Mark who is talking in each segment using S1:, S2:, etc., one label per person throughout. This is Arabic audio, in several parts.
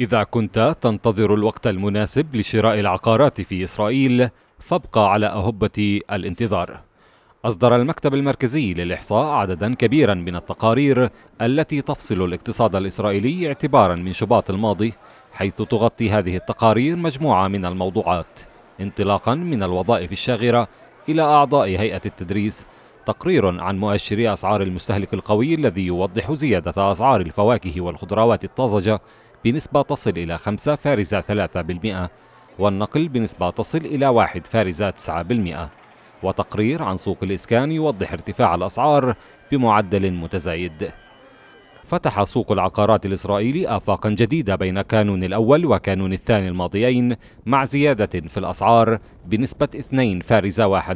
S1: إذا كنت تنتظر الوقت المناسب لشراء العقارات في إسرائيل فابقى على أهبة الانتظار. أصدر المكتب المركزي للإحصاء عددا كبيرا من التقارير التي تفصل الاقتصاد الإسرائيلي اعتبارا من شباط الماضي حيث تغطي هذه التقارير مجموعة من الموضوعات انطلاقا من الوظائف الشاغرة إلى أعضاء هيئة التدريس تقرير عن مؤشر أسعار المستهلك القوي الذي يوضح زيادة أسعار الفواكه والخضروات الطازجة بنسبة تصل إلى 5 فارزة 3% والنقل بنسبة تصل إلى 1 فارزة 9% وتقرير عن سوق الإسكان يوضح ارتفاع الأسعار بمعدل متزايد فتح سوق العقارات الإسرائيلي آفاقا جديدة بين كانون الأول وكانون الثاني الماضيين مع زيادة في الأسعار بنسبة 2 فارزة 1%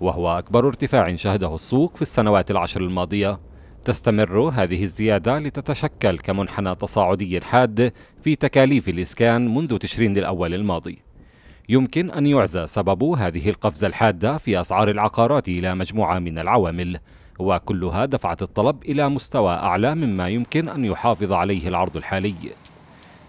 S1: وهو أكبر ارتفاع شهده السوق في السنوات العشر الماضية تستمر هذه الزيادة لتتشكل كمنحنى تصاعدي حاد في تكاليف الإسكان منذ تشرين الأول الماضي يمكن أن يعزى سبب هذه القفزة الحادة في أسعار العقارات إلى مجموعة من العوامل وكلها دفعت الطلب إلى مستوى أعلى مما يمكن أن يحافظ عليه العرض الحالي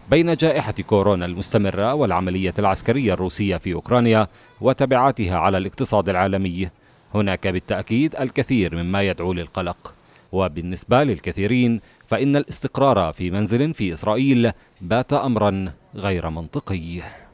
S1: بين جائحة كورونا المستمرة والعملية العسكرية الروسية في أوكرانيا وتبعاتها على الاقتصاد العالمي هناك بالتأكيد الكثير مما يدعو للقلق وبالنسبة للكثيرين فإن الاستقرار في منزل في إسرائيل بات أمرا غير منطقي